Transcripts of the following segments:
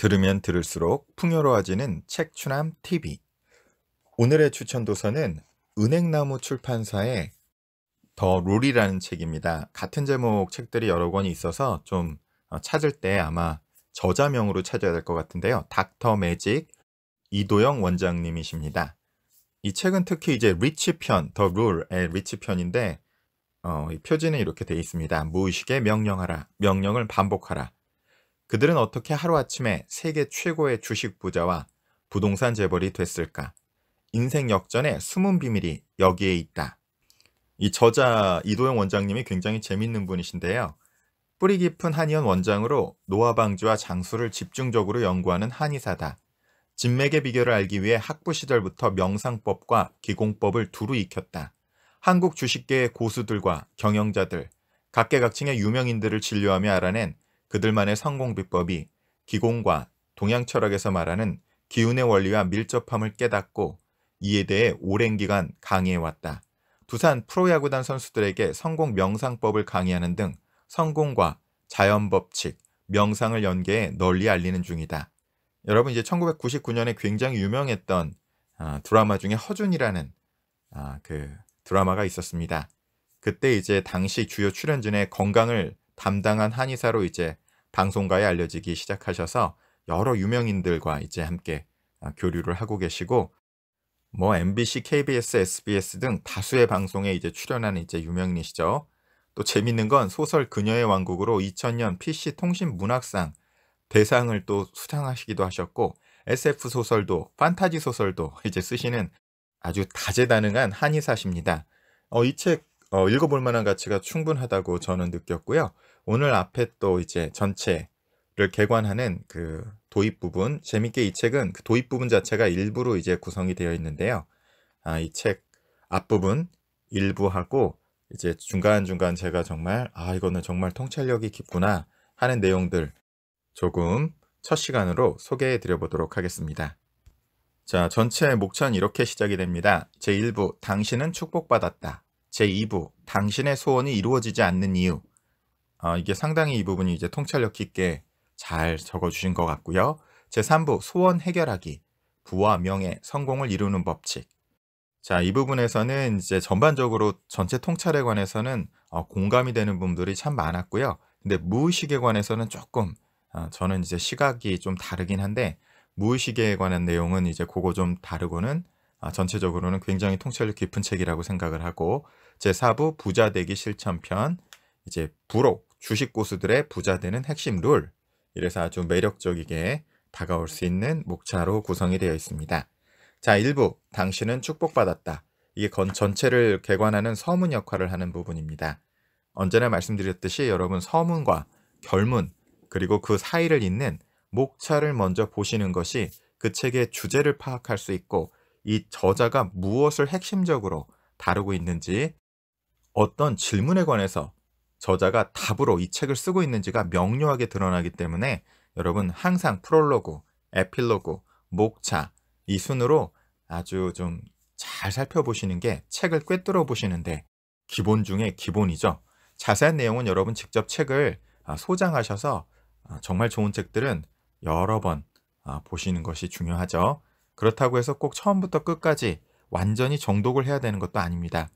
들으면 들을수록 풍요로워지는 책추남 TV. 오늘의 추천 도서는 은행나무 출판사의 더 롤이라는 책입니다. 같은 제목 책들이 여러 권이 있어서 좀 어, 찾을 때 아마 저자명으로 찾아야 될 것 같은데요. 닥터 매직 이도영 원장님이십니다. 이 책은 특히 이제 리치 편, 더 룰의 리치 편인데 어, 표지는 이렇게 되어 있습니다. 무의식에 명령하라, 명령을 반복하라, 그들은 어떻게 하루아침에 세계 최고의 주식 부자와 부동산 재벌이 됐을까? 인생 역전의 숨은 비밀이 여기에 있다. 이 저자 이도영 원장님이 굉장히 재밌는 분이신데요. 뿌리 깊은 한의원 원장으로 노화 방지와 장수를 집중적으로 연구하는 한의사다. 진맥의 비결을 알기 위해 학부 시절부터 명상법과 기공법을 두루 익혔다. 한국 주식계의 고수들과 경영자들, 각계각층의 유명인들을 진료하며 알아낸 그들만의 성공 비법이 기공과 동양 철학에서 말하는 기운의 원리와 밀접함을 깨닫고 이에 대해 오랜 기간 강의해왔다. 부산 프로야구단 선수들에게 성공 명상법을 강의하는 등 성공과 자연법칙, 명상을 연계해 널리 알리는 중이다. 여러분 이제 1999년에 굉장히 유명했던 아, 드라마 중에 허준이라는 아, 그 드라마가 있었습니다. 그때 이제 당시 주요 출연진의 건강을 담당한 한의사로 이제 방송가에 알려지기 시작하셔서 여러 유명인들과 이제 함께 어, 교류를 하고 계시고 뭐 MBC, KBS, SBS 등 다수의 방송에 이제 출연하는 이제 유명인이시죠. 또 재밌는 건 소설 그녀의 왕국으로 2000년 PC 통신 문학상 대상을 또 수상하시기도 하셨고 SF 소설도 판타지 소설도 이제 쓰시는 아주 다재다능한 한의사십니다. 어, 이책 어, 읽어볼 만한 가치가 충분하다고 저는 느꼈고요. 오늘 앞에 또 이제 전체를 개관하는 그 도입 부분 재밌게 이 책은 그 도입 부분 자체가 일부로 이제 구성이 되어 있는데요. 아, 이 책 앞부분 일부하고 이제 중간중간 제가 정말 아 이거는 정말 통찰력이 깊구나 하는 내용들 조금 첫 시간으로 소개해 드려 보도록 하겠습니다. 자, 전체 목차는 이렇게 시작이 됩니다. 제1부 당신은 축복받았다. 제2부 당신의 소원이 이루어지지 않는 이유. 어, 이게 상당히 이 부분이 이제 통찰력 깊게 잘 적어주신 것 같고요. 제3부 소원 해결하기 부와 명예 성공을 이루는 법칙 자, 이 부분에서는 이제 전반적으로 전체 통찰에 관해서는 어, 공감이 되는 분들이 참 많았고요. 근데 무의식에 관해서는 조금 어, 저는 이제 시각이 좀 다르긴 한데 무의식에 관한 내용은 이제 그거 좀 다르고는 어, 전체적으로는 굉장히 통찰력 깊은 책이라고 생각을 하고 제4부 부자 되기 실천편 이제 부록 주식 고수들의 부자 되는 핵심 룰. 이래서 아주 매력적이게 다가올 수 있는 목차로 구성이 되어 있습니다. 자, 1부 당신은 축복받았다. 이게 건 전체를 개관하는 서문 역할을 하는 부분입니다. 언제나 말씀드렸듯이 여러분 서문과 결문 그리고 그 사이를 잇는 목차를 먼저 보시는 것이 그 책의 주제를 파악할 수 있고 이 저자가 무엇을 핵심적으로 다루고 있는지 어떤 질문에 관해서 저자가 답으로 이 책을 쓰고 있는지가 명료하게 드러나기 때문에 여러분 항상 프롤로그, 에필로그, 목차 이 순으로 아주 좀 잘 살펴보시는 게 책을 꿰뚫어 보시는데 기본 중에 기본이죠. 자세한 내용은 여러분 직접 책을 아, 소장하셔서 아, 정말 좋은 책들은 여러 번 아, 보시는 것이 중요하죠. 그렇다고 해서 꼭 처음부터 끝까지 완전히 정독을 해야 되는 것도 아닙니다.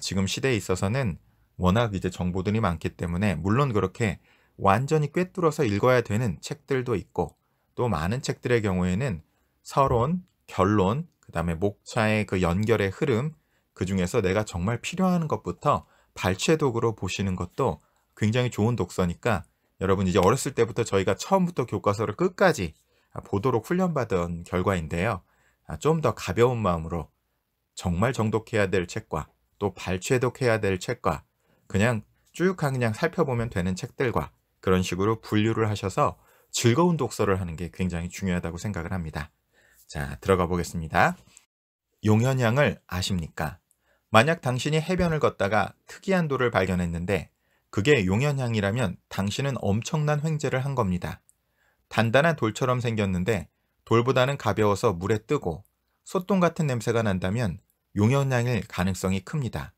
지금 시대에 있어서는 워낙 이제 정보들이 많기 때문에 물론 그렇게 완전히 꿰뚫어서 읽어야 되는 책들도 있고 또 많은 책들의 경우에는 서론, 결론, 그 다음에 목차의 그 연결의 흐름 그 중에서 내가 정말 필요한 것부터 발췌독으로 보시는 것도 굉장히 좋은 독서니까 여러분 이제 어렸을 때부터 저희가 처음부터 교과서를 끝까지 보도록 훈련받은 결과인데요. 아, 좀더 가벼운 마음으로 정말 정독해야 될 책과 또 발췌독해야 될 책과 그냥 쭉 그냥 살펴보면 되는 책들과 그런 식으로 분류를 하셔서 즐거운 독서를 하는 게 굉장히 중요하다고 생각을 합니다. 자, 들어가 보겠습니다. 용현향을 아십니까? 만약 당신이 해변을 걷다가 특이한 돌을 발견했는데 그게 용현향이라면 당신은 엄청난 횡재를 한 겁니다. 단단한 돌처럼 생겼는데 돌보다는 가벼워서 물에 뜨고 소똥 같은 냄새가 난다면 용현향일 가능성이 큽니다.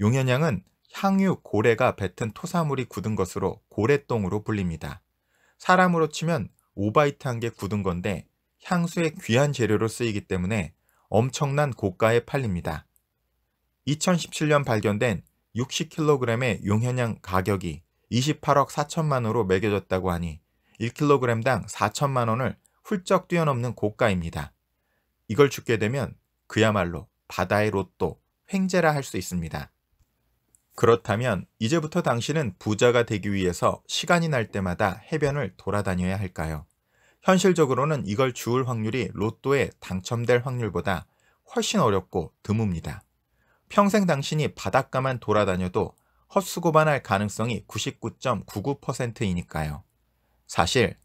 용현향은 향유, 고래가 뱉은 토사물이 굳은 것으로 고래똥으로 불립니다. 사람으로 치면 오바이트한게 굳은 건데 향수의 귀한 재료로 쓰이기 때문에 엄청난 고가에 팔립니다. 2017년 발견된 60kg의 용현양 가격이 28억 4천만 원으로 매겨졌다고 하니 1kg당 4천만 원을 훌쩍 뛰어넘는 고가입니다. 이걸 죽게 되면 그야말로 바다의 로또, 횡재라 할 수 있습니다. 그렇다면 이제부터 당신은 부자가 되기 위해서 시간이 날 때마다 해변을 돌아다녀야 할까요? 현실적으로는 이걸 주울 확률이 로또에 당첨될 확률보다 훨씬 어렵고 드뭅니다. 평생 당신이 바닷가만 돌아다녀도 헛수고만할 가능성이 99.99%이니까요. 사실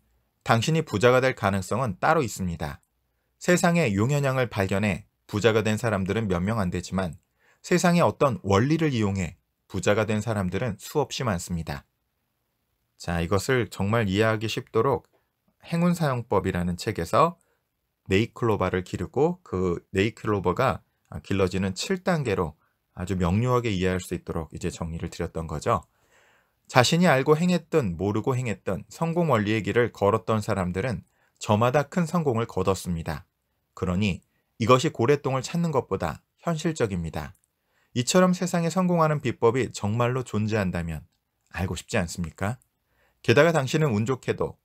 당신이 부자가 될 가능성은 따로 있습니다. 세상에 용현양을 발견해 부자가 된 사람들은 몇 명 안 되지만 세상의 어떤 원리를 이용해 부자가 된 사람들은 수없이 많습니다. 자, 이것을 정말 이해하기 쉽도록 행운 사용법이라는 책에서 네이클로바를 기르고 그 네이클로버가 길러지는 7단계로 아주 명료하게 이해할 수 있도록 이제 정리를 드렸던 거죠. 자신이 알고 행했던 모르고 행했던 성공 원리의 길을 걸었던 사람들은 저마다 큰 성공을 거뒀습니다. 그러니 이것이 고래똥을 찾는 것보다 현실적입니다. 이처럼 세상에 성공하는 비법이 정말로 존재한다면 알고 싶지 않습니까? 게다가 당신은 운 좋게도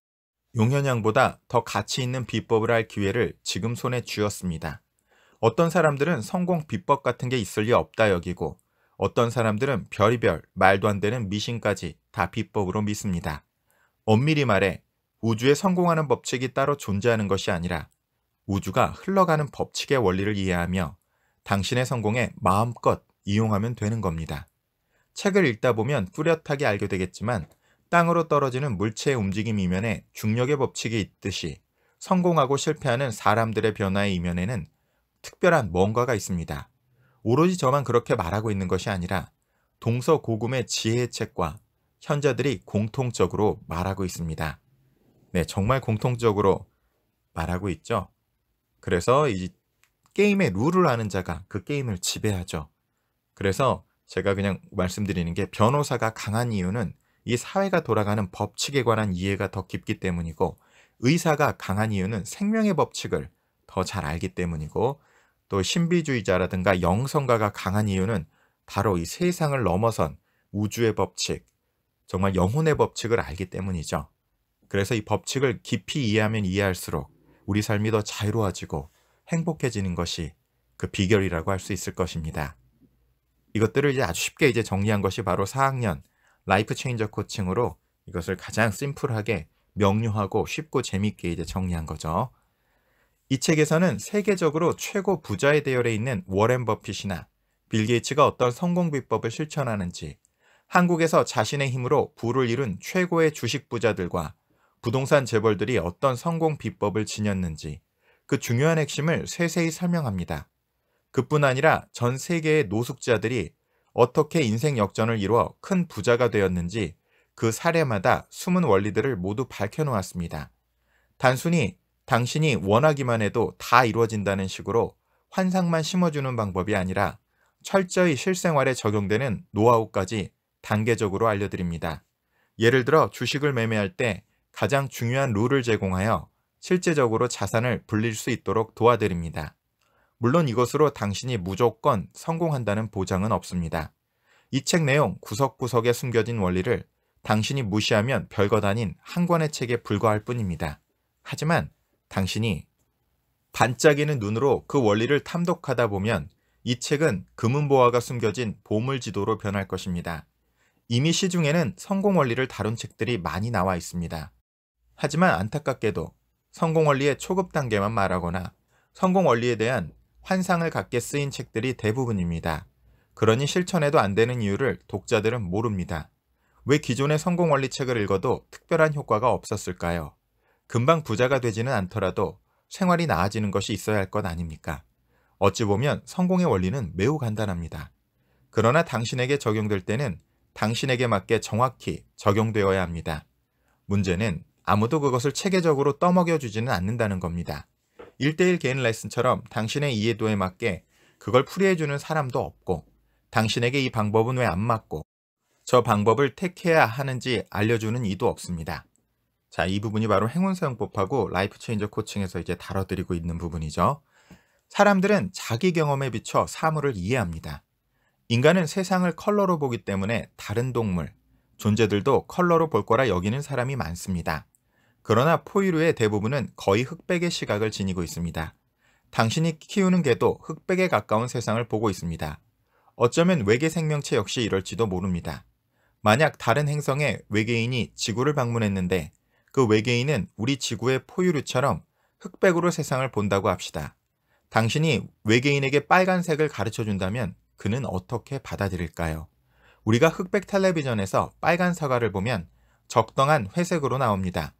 용현양보다 더 가치 있는 비법을 할 기회를 지금 손에 쥐었습니다. 어떤 사람들은 성공 비법 같은 게 있을 리 없다 여기고 어떤 사람들은 별의별 말도 안 되는 미신까지 다 비법으로 믿습니다. 엄밀히 말해 우주에 성공하는 법칙이 따로 존재하는 것이 아니라 우주가 흘러가는 법칙의 원리를 이해하며 당신의 성공에 마음껏 이용하면 되는 겁니다. 책을 읽다 보면 뚜렷하게 알게 되겠지만 땅으로 떨어지는 물체의 움직임 이면에 중력의 법칙이 있듯이 성공하고 실패하는 사람들의 변화의 이면에는 특별한 뭔가가 있습니다. 오로지 저만 그렇게 말하고 있는 것이 아니라 동서고금의 지혜의 책과 현자들이 공통적으로 말하고 있습니다. 네, 정말 공통적으로 말하고 있죠. 그래서 이 게임의 룰을 아는 자가 그 게임을 지배하죠. 그래서 제가 그냥 말씀드리는 게 변호사가 강한 이유는 이 사회가 돌아가는 법칙에 관한 이해가 더 깊기 때문이고 의사가 강한 이유는 생명의 법칙을 더 잘 알기 때문이고 또 신비주의자라든가 영성가가 강한 이유는 바로 이 세상을 넘어선 우주의 법칙, 정말 영혼의 법칙을 알기 때문이죠. 그래서 이 법칙을 깊이 이해하면 이해할수록 우리 삶이 더 자유로워지고 행복해지는 것이 그 비결이라고 할 수 있을 것입니다. 이것들을 이제 아주 쉽게 이제 정리한 것이 바로 4학년 라이프 체인저 코칭으로 이것을 가장 심플하게 명료하고 쉽고 재미있게 이제 정리한 거죠. 이 책에서는 세계적으로 최고 부자의 대열에 있는 워렌 버핏이나 빌 게이츠가 어떤 성공 비법을 실천하는지, 한국에서 자신의 힘으로 부를 이룬 최고의 주식 부자들과 부동산 재벌들이 어떤 성공 비법을 지녔는지 그 중요한 핵심을 세세히 설명합니다. 그뿐 아니라 전 세계의 노숙자들이 어떻게 인생 역전을 이루어 큰 부자가 되었는지 그 사례마다 숨은 원리들을 모두 밝혀놓았습니다. 단순히 당신이 원하기만 해도 다 이루어진다는 식으로 환상만 심어주는 방법이 아니라 철저히 실생활에 적용되는 노하우까지 단계적으로 알려드립니다. 예를 들어 주식을 매매할 때 가장 중요한 룰을 제공하여 실제적으로 자산을 불릴 수 있도록 도와드립니다. 물론 이것으로 당신이 무조건 성공한다는 보장은 없습니다. 이 책 내용 구석구석에 숨겨진 원리를 당신이 무시하면 별것 아닌 한 권의 책에 불과할 뿐입니다. 하지만 당신이 반짝이는 눈으로 그 원리를 탐독하다 보면 이 책은 금은보화가 숨겨진 보물지도로 변할 것입니다. 이미 시중에는 성공 원리를 다룬 책들이 많이 나와 있습니다. 하지만 안타깝게도 성공 원리의 초급 단계만 말하거나 성공 원리에 대한 환상을 갖게 쓰인 책들이 대부분입니다. 그러니 실천해도 안 되는 이유를 독자들은 모릅니다. 왜 기존의 성공 원리 책을 읽어도 특별한 효과가 없었을까요? 금방 부자가 되지는 않더라도 생활이 나아지는 것이 있어야 할 것 아닙니까? 어찌 보면 성공의 원리는 매우 간단합니다. 그러나 당신에게 적용될 때는 당신에게 맞게 정확히 적용되어야 합니다. 문제는 아무도 그것을 체계적으로 떠먹여주지는 않는다는 겁니다. 1대1 개인 레슨처럼 당신의 이해도에 맞게 그걸 풀이해주는 사람도 없고 당신에게 이 방법은 왜 안 맞고 저 방법을 택해야 하는지 알려주는 이도 없습니다. 자, 이 부분이 바로 행운 사용법하고 라이프 체인저 코칭에서 이제 다뤄드리고 있는 부분이죠. 사람들은 자기 경험에 비춰 사물을 이해합니다. 인간은 세상을 컬러로 보기 때문에 다른 동물, 존재들도 컬러로 볼 거라 여기는 사람이 많습니다. 그러나 포유류의 대부분은 거의 흑백의 시각을 지니고 있습니다. 당신이 키우는 개도 흑백에 가까운 세상을 보고 있습니다. 어쩌면 외계 생명체 역시 이럴지도 모릅니다. 만약 다른 행성에 외계인이 지구를 방문했는데 그 외계인은 우리 지구의 포유류처럼 흑백으로 세상을 본다고 합시다. 당신이 외계인에게 빨간색을 가르쳐 준다면 그는 어떻게 받아들일까요? 우리가 흑백 텔레비전에서 빨간 사과를 보면 적당한 회색으로 나옵니다.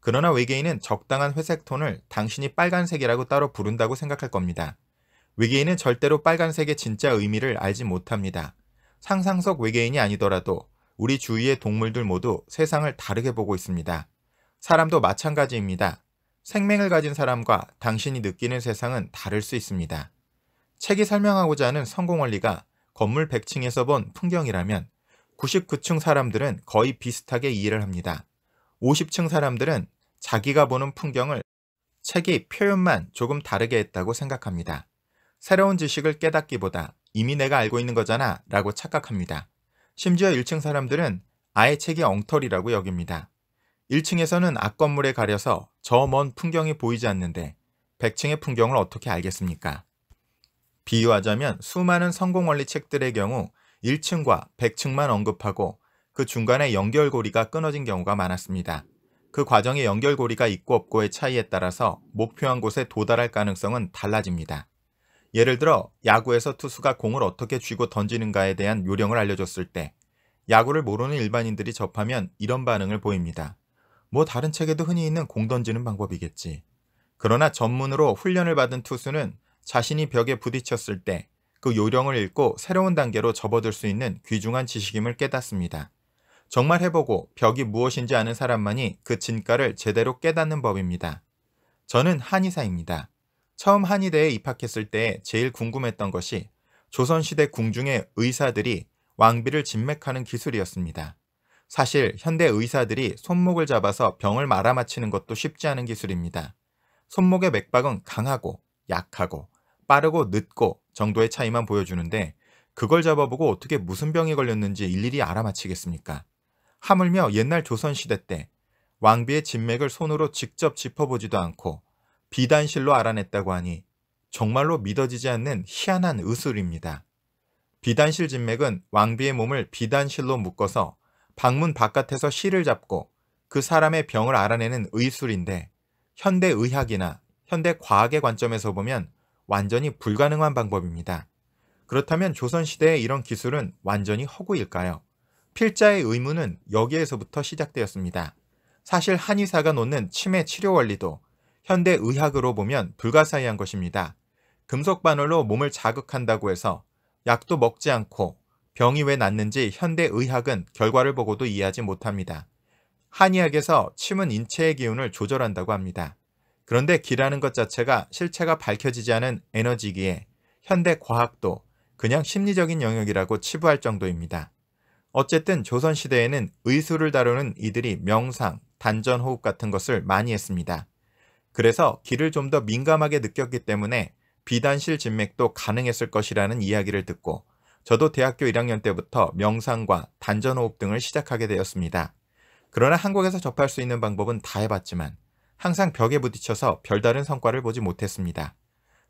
그러나 외계인은 적당한 회색 톤을 당신이 빨간색이라고 따로 부른다고 생각할 겁니다. 외계인은 절대로 빨간색의 진짜 의미를 알지 못합니다. 상상 속 외계인이 아니더라도 우리 주위의 동물들 모두 세상을 다르게 보고 있습니다. 사람도 마찬가지입니다. 생명을 가진 사람과 당신이 느끼는 세상은 다를 수 있습니다. 책이 설명하고자 하는 성공 원리가 건물 100층에서 본 풍경이라면 99층 사람들은 거의 비슷하게 이해를 합니다. 50층 사람들은 자기가 보는 풍경을 책이 표현만 조금 다르게 했다고 생각합니다. 새로운 지식을 깨닫기보다 이미 내가 알고 있는 거잖아 라고 착각합니다. 심지어 1층 사람들은 아예 책이 엉터리라고 여깁니다. 1층에서는 악건물에 가려서 저 먼 풍경이 보이지 않는데 100층의 풍경을 어떻게 알겠습니까? 비유하자면 수많은 성공원리 책들의 경우 1층과 100층만 언급하고 그 중간에 연결고리가 끊어진 경우가 많았습니다. 그 과정에 연결고리가 있고 없고의 차이에 따라서 목표한 곳에 도달할 가능성은 달라집니다. 예를 들어 야구에서 투수가 공을 어떻게 쥐고 던지는가에 대한 요령을 알려줬을 때 야구를 모르는 일반인들이 접하면 이런 반응을 보입니다. 뭐 다른 책에도 흔히 있는 공 던지는 방법이겠지. 그러나 전문으로 훈련을 받은 투수는 자신이 벽에 부딪혔을 때 그 요령을 읽고 새로운 단계로 접어들 수 있는 귀중한 지식임을 깨닫습니다. 정말 해보고 벽이 무엇인지 아는 사람만이 그 진가를 제대로 깨닫는 법입니다. 저는 한의사입니다. 처음 한의대에 입학했을 때 제일 궁금했던 것이 조선시대 궁중의 의사들이 왕비를 진맥하는 기술이었습니다. 사실 현대 의사들이 손목을 잡아서 병을 말아맞히는 것도 쉽지 않은 기술입니다. 손목의 맥박은 강하고 약하고 빠르고 늦고 정도의 차이만 보여주는데 그걸 잡아보고 어떻게 무슨 병이 걸렸는지 일일이 알아맞히겠습니까? 하물며 옛날 조선시대 때 왕비의 진맥을 손으로 직접 짚어보지도 않고 비단실로 알아냈다고 하니 정말로 믿어지지 않는 희한한 의술입니다. 비단실 진맥은 왕비의 몸을 비단실로 묶어서 방문 바깥에서 실을 잡고 그 사람의 병을 알아내는 의술인데 현대 의학이나 현대 과학의 관점에서 보면 완전히 불가능한 방법입니다. 그렇다면 조선시대의 이런 기술은 완전히 허구일까요? 필자의 의문은 여기에서부터 시작되었습니다. 사실 한의사가 놓는 치매 치료 원리도 현대 의학으로 보면 불가사의한 것입니다. 금속 바늘로 몸을 자극한다고 해서 약도 먹지 않고 병이 왜 났는지 현대 의학은 결과를 보고도 이해하지 못합니다. 한의학에서 침은 인체의 기운을 조절한다고 합니다. 그런데 기라는 것 자체가 실체가 밝혀지지 않은 에너지기에 현대 과학도 그냥 심리적인 영역이라고 치부할 정도입니다. 어쨌든 조선시대에는 의술을 다루는 이들이 명상, 단전호흡 같은 것을 많이 했습니다. 그래서 기를 좀 더 민감하게 느꼈기 때문에 비단실 진맥도 가능했을 것이라는 이야기를 듣고 저도 대학교 1학년 때부터 명상과 단전호흡 등을 시작하게 되었습니다. 그러나 한국에서 접할 수 있는 방법은 다 해봤지만 항상 벽에 부딪혀서 별다른 성과를 보지 못했습니다.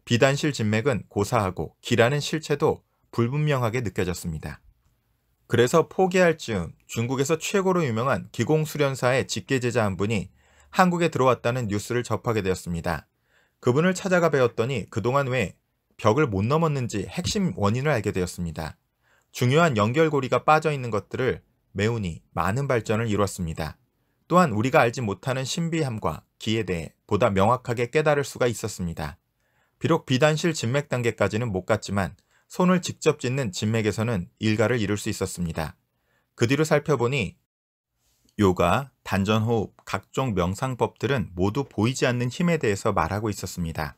비단실 진맥은 고사하고 기라는 실체도 불분명하게 느껴졌습니다. 그래서 포기할 즈음 중국에서 최고로 유명한 기공수련사의 직계제자 한 분이 한국에 들어왔다는 뉴스를 접하게 되었습니다. 그분을 찾아가 배웠더니 그동안 왜 벽을 못 넘었는지 핵심 원인을 알게 되었습니다. 중요한 연결고리가 빠져있는 것들을 매우니 많은 발전을 이뤘습니다. 또한 우리가 알지 못하는 신비함과 기에 대해 보다 명확하게 깨달을 수가 있었습니다. 비록 비단실 진맥 단계까지는 못 갔지만 손을 직접 짓는 진맥에서는 일가를 이룰 수 있었습니다. 그 뒤로 살펴보니 요가, 단전호흡, 각종 명상법들은 모두 보이지 않는 힘에 대해서 말하고 있었습니다.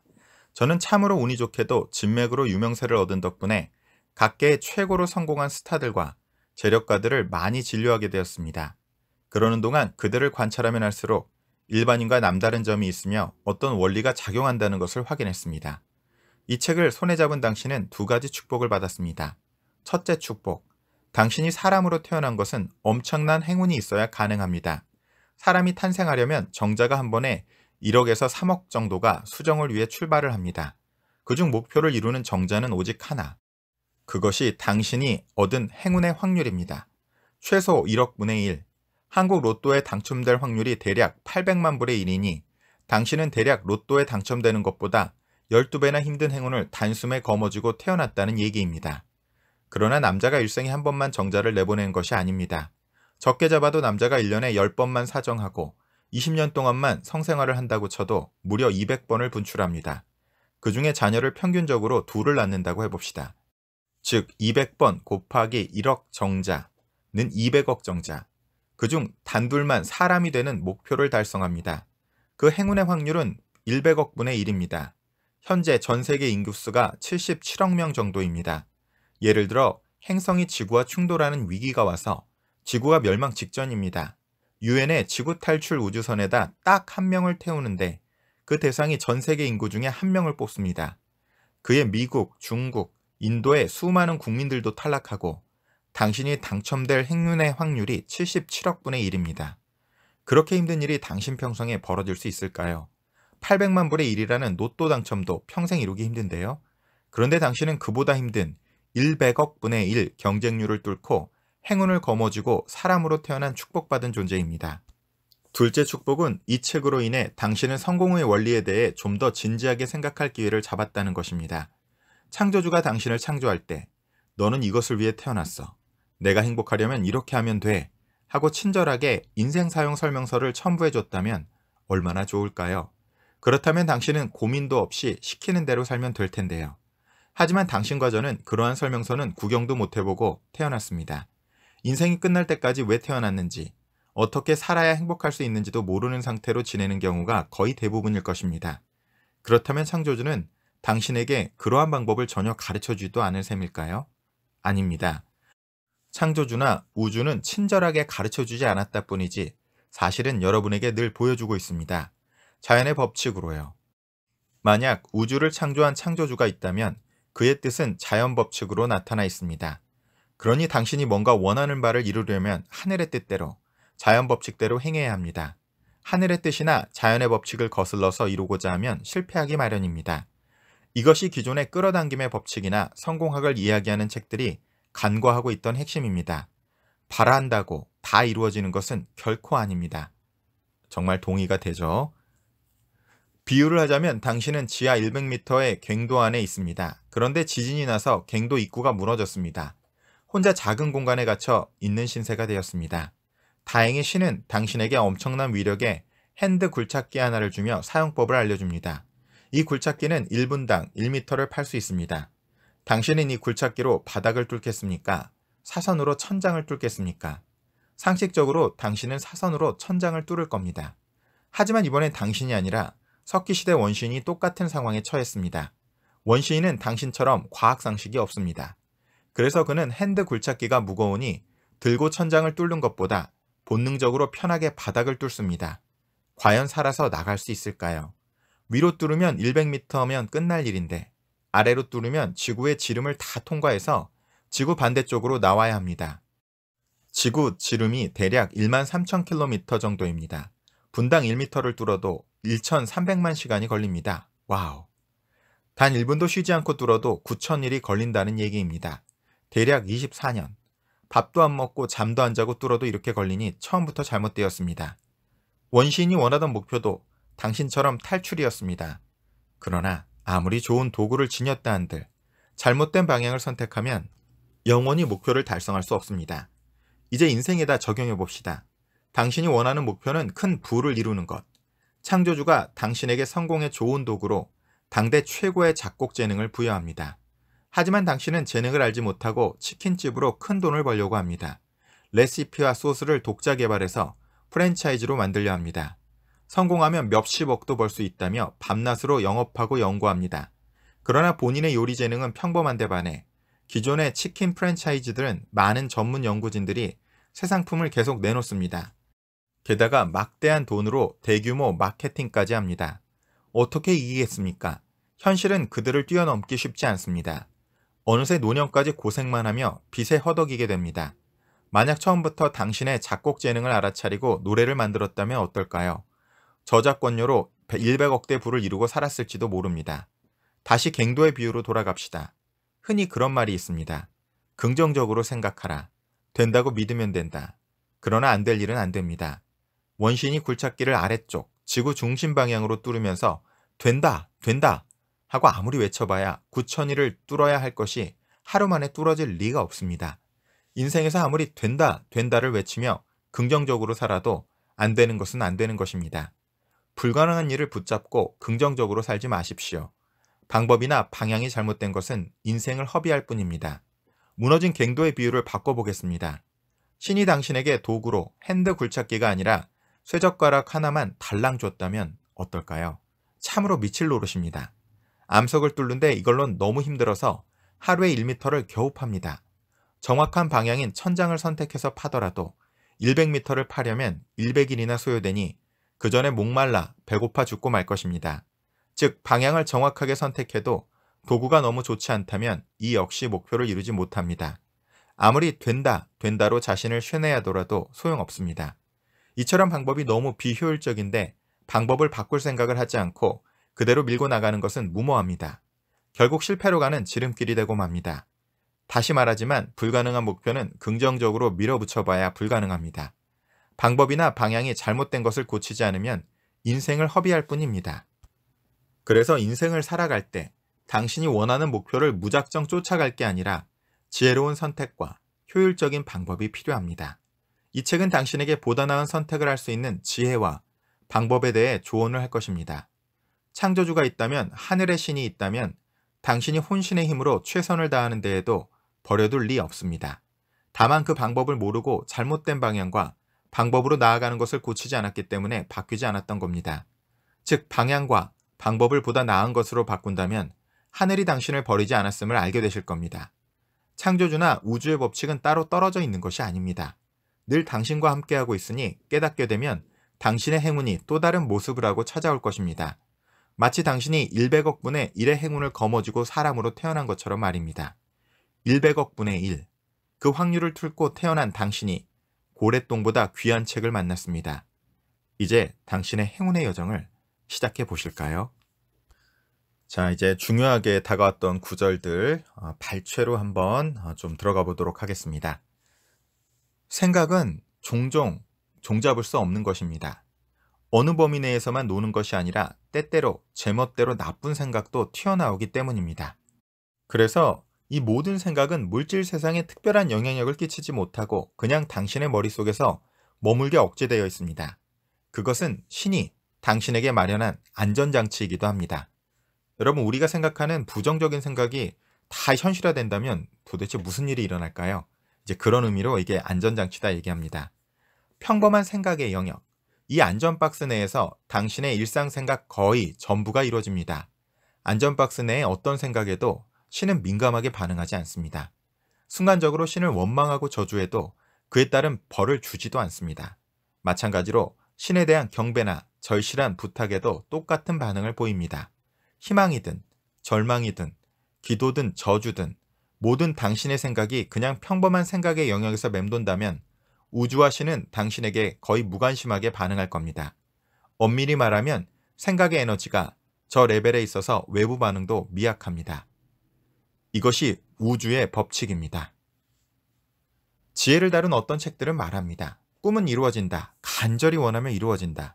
저는 참으로 운이 좋게도 진맥으로 유명세를 얻은 덕분에 각계의 최고로 성공한 스타들과 재력가들을 많이 진료하게 되었습니다. 그러는 동안 그들을 관찰하면 할수록 일반인과 남다른 점이 있으며 어떤 원리가 작용한다는 것을 확인했습니다. 이 책을 손에 잡은 당신은 두 가지 축복을 받았습니다. 첫째 축복. 당신이 사람으로 태어난 것은 엄청난 행운이 있어야 가능합니다. 사람이 탄생하려면 정자가 한 번에 1억에서 3억 정도가 수정을 위해 출발을 합니다. 그중 목표를 이루는 정자는 오직 하나. 그것이 당신이 얻은 행운의 확률입니다. 최소 1억분의 1. 한국 로또에 당첨될 확률이 대략 800만 불의 1이니 당신은 대략 로또에 당첨되는 것보다 12배나 힘든 행운을 단숨에 거머쥐고 태어났다는 얘기입니다. 그러나 남자가 일생에 한 번만 정자를 내보낸 것이 아닙니다. 적게 잡아도 남자가 1년에 10번만 사정하고 20년 동안만 성생활을 한다고 쳐도 무려 200번을 분출합니다. 그 중에 자녀를 평균적으로 둘을 낳는다고 해봅시다. 즉 200번 곱하기 1억 정자는 200억 정자. 그 중 단둘만 사람이 되는 목표를 달성합니다. 그 행운의 확률은 100억분의 1입니다. 현재 전 세계 인구수가 77억 명 정도입니다. 예를 들어 행성이 지구와 충돌하는 위기가 와서 지구가 멸망 직전입니다. 유엔의 지구 탈출 우주선에다 딱 한 명을 태우는데 그 대상이 전 세계 인구 중에 한 명을 뽑습니다. 그에 미국, 중국, 인도의 수많은 국민들도 탈락하고 당신이 당첨될 행운의 확률이 77억 분의 1입니다. 그렇게 힘든 일이 당신 평생에 벌어질 수 있을까요? 800만 불의 일이라는 로또 당첨도 평생 이루기 힘든데요. 그런데 당신은 그보다 힘든 100억 분의 1 경쟁률을 뚫고 행운을 거머쥐고 사람으로 태어난 축복받은 존재입니다. 둘째 축복은 이 책으로 인해 당신은 성공의 원리에 대해 좀 더 진지하게 생각할 기회를 잡았다는 것입니다. 창조주가 당신을 창조할 때 너는 이것을 위해 태어났어. 내가 행복하려면 이렇게 하면 돼. 하고 친절하게 인생 사용 설명서를 첨부해 줬다면 얼마나 좋을까요? 그렇다면 당신은 고민도 없이 시키는 대로 살면 될 텐데요. 하지만 당신과 저는 그러한 설명서는 구경도 못 해보고 태어났습니다. 인생이 끝날 때까지 왜 태어났는지, 어떻게 살아야 행복할 수 있는지도 모르는 상태로 지내는 경우가 거의 대부분일 것입니다. 그렇다면 창조주는 당신에게 그러한 방법을 전혀 가르쳐 주지도 않을 셈일까요? 아닙니다. 창조주나 우주는 친절하게 가르쳐 주지 않았다 뿐이지 사실은 여러분에게 늘 보여주고 있습니다. 자연의 법칙으로 요 만약 우주를 창조한 창조주가 있다면 그의 뜻은 자연 법칙으로 나타나 있습니다. 그러니 당신이 뭔가 원하는 바를 이루려면 하늘의 뜻대로, 자연 법칙대로 행해야 합니다. 하늘의 뜻이나 자연의 법칙을 거슬러서 이루고자 하면 실패하기 마련입니다. 이것이 기존의 끌어당김의 법칙이나 성공학을 이야기하는 책들이 간과하고 있던 핵심입니다. 바라한다고 다 이루어지는 것은 결코 아닙니다. 정말 동의가 되죠? 비유를 하자면 당신은 지하 100m의 갱도 안에 있습니다. 그런데 지진이 나서 갱도 입구가 무너졌습니다. 혼자 작은 공간에 갇혀 있는 신세가 되었습니다. 다행히 신은 당신에게 엄청난 위력의 핸드 굴착기 하나를 주며 사용법을 알려줍니다. 이 굴착기는 1분당 1m를 팔 수 있습니다. 당신은 이 굴착기로 바닥을 뚫겠습니까? 사선으로 천장을 뚫겠습니까? 상식적으로 당신은 사선으로 천장을 뚫을 겁니다. 하지만 이번엔 당신이 아니라 석기시대 원시인이 똑같은 상황에 처했습니다. 원시인은 당신처럼 과학상식이 없습니다. 그래서 그는 핸드 굴착기가 무거우니 들고 천장을 뚫는 것보다 본능적으로 편하게 바닥을 뚫습니다. 과연 살아서 나갈 수 있을까요? 위로 뚫으면 100m면 끝날 일인데 아래로 뚫으면 지구의 지름을 다 통과해서 지구 반대쪽으로 나와야 합니다. 지구 지름이 대략 1만 3천 킬로미터 정도입니다. 분당 1 m 를 뚫어도 1,300만 시간이 걸립니다. 와우. 단 1분도 쉬지 않고 뚫어도 9,000일이 걸린다는 얘기입니다. 대략 24년. 밥도 안 먹고 잠도 안 자고 뚫어도 이렇게 걸리니 처음부터 잘못되었습니다. 원시인이 원하던 목표도 당신처럼 탈출이었습니다. 그러나 아무리 좋은 도구를 지녔다 한들 잘못된 방향을 선택하면 영원히 목표를 달성할 수 없습니다. 이제 인생에다 적용해 봅시다. 당신이 원하는 목표는 큰 부를 이루는 것, 창조주가 당신에게 성공의 좋은 도구로 당대 최고의 작곡 재능을 부여합니다. 하지만 당신은 재능을 알지 못하고 치킨집으로 큰 돈을 벌려고 합니다. 레시피와 소스를 독자 개발해서 프랜차이즈로 만들려 합니다. 성공하면 몇십억도 벌 수 있다며 밤낮으로 영업하고 연구합니다. 그러나 본인의 요리 재능은 평범한데 반해 기존의 치킨 프랜차이즈들은 많은 전문 연구진들이 새 상품을 계속 내놓습니다. 게다가 막대한 돈으로 대규모 마케팅까지 합니다. 어떻게 이기겠습니까? 현실은 그들을 뛰어넘기 쉽지 않습니다. 어느새 노년까지 고생만 하며 빚에 허덕이게 됩니다. 만약 처음부터 당신의 작곡 재능을 알아차리고 노래를 만들었다면 어떨까요? 저작권료로 100억대 부를 이루고 살았을지도 모릅니다. 다시 갱도의 비유로 돌아갑시다. 흔히 그런 말이 있습니다. 긍정적으로 생각하라. 된다고 믿으면 된다. 그러나 안 될 일은 안 됩니다. 원신이 굴착기를 아래쪽 지구 중심 방향으로 뚫으면서 된다 된다 하고 아무리 외쳐봐야 9천일을 뚫어야 할 것이 하루 만에 뚫어질 리가 없습니다. 인생에서 아무리 된다 된다를 외치며 긍정적으로 살아도 안 되는 것은 안 되는 것입니다. 불가능한 일을 붙잡고 긍정적으로 살지 마십시오. 방법이나 방향이 잘못된 것은 인생을 허비할 뿐입니다. 무너진 갱도의 비율을 바꿔보겠습니다. 신이 당신에게 도구로 핸드 굴착기가 아니라 쇠젓가락 하나만 달랑 줬다면 어떨까요? 참으로 미칠 노릇입니다. 암석을 뚫는데 이걸론 너무 힘들어서 하루에 1m를 겨우 팝니다. 정확한 방향인 천장을 선택해서 파더라도 100m를 파려면 100일이나 소요되니 그 전에 목말라 배고파 죽고 말 것입니다. 즉 방향을 정확하게 선택해도 도구가 너무 좋지 않다면 이 역시 목표를 이루지 못합니다. 아무리 된다, 된다로 자신을 쉐내하더라도 소용없습니다. 이처럼 방법이 너무 비효율적인데 방법을 바꿀 생각을 하지 않고 그대로 밀고 나가는 것은 무모합니다. 결국 실패로 가는 지름길이 되고 맙니다. 다시 말하지만 불가능한 목표는 긍정적으로 밀어붙여봐야 불가능합니다. 방법이나 방향이 잘못된 것을 고치지 않으면 인생을 허비할 뿐입니다. 그래서 인생을 살아갈 때 당신이 원하는 목표를 무작정 쫓아갈 게 아니라 지혜로운 선택과 효율적인 방법이 필요합니다. 이 책은 당신에게 보다 나은 선택을 할 수 있는 지혜와 방법에 대해 조언을 할 것입니다. 창조주가 있다면 하늘의 신이 있다면 당신이 혼신의 힘으로 최선을 다하는 데에도 버려둘 리 없습니다. 다만 그 방법을 모르고 잘못된 방향과 방법으로 나아가는 것을 고치지 않았기 때문에 바뀌지 않았던 겁니다. 즉 방향과 방법을 보다 나은 것으로 바꾼다면 하늘이 당신을 버리지 않았음을 알게 되실 겁니다. 창조주나 우주의 법칙은 따로 떨어져 있는 것이 아닙니다. 늘 당신과 함께하고 있으니 깨닫게 되면 당신의 행운이 또 다른 모습을 하고 찾아올 것입니다. 마치 당신이 100억분의 1의 행운을 거머쥐고 사람으로 태어난 것처럼 말입니다. 100억분의 1. 그 확률을 뚫고 태어난 당신이 고래똥보다 귀한 책을 만났습니다. 이제 당신의 행운의 여정을 시작해 보실까요? 자, 이제 중요하게 다가왔던 구절들 어, 발췌로 한번 어, 좀 들어가 보도록 하겠습니다. 생각은 종종 종잡을 수 없는 것입니다. 어느 범위 내에서만 노는 것이 아니라 때때로 제멋대로 나쁜 생각도 튀어나오기 때문입니다. 그래서 이 모든 생각은 물질 세상에 특별한 영향력을 끼치지 못하고 그냥 당신의 머릿속에서 머물게 억제되어 있습니다. 그것은 신이 당신에게 마련한 안전장치이기도 합니다. 여러분 우리가 생각하는 부정적인 생각이 다 현실화된다면 도대체 무슨 일이 일어날까요? 이제 그런 의미로 이게 안전장치다 얘기합니다. 평범한 생각의 영역. 이 안전박스 내에서 당신의 일상생각 거의 전부가 이루어집니다. 안전박스 내에 어떤 생각에도 신은 민감하게 반응하지 않습니다. 순간적으로 신을 원망하고 저주해도 그에 따른 벌을 주지도 않습니다. 마찬가지로 신에 대한 경배나 절실한 부탁에도 똑같은 반응을 보입니다. 희망이든 절망이든 기도든 저주든 모든 당신의 생각이 그냥 평범한 생각의 영역에서 맴돈다면 우주와 신은 당신에게 거의 무관심하게 반응할 겁니다. 엄밀히 말하면 생각의 에너지가 저 레벨에 있어서 외부 반응도 미약합니다. 이것이 우주의 법칙입니다. 지혜를 다룬 어떤 책들은 말합니다. 꿈은 이루어진다. 간절히 원하면 이루어진다.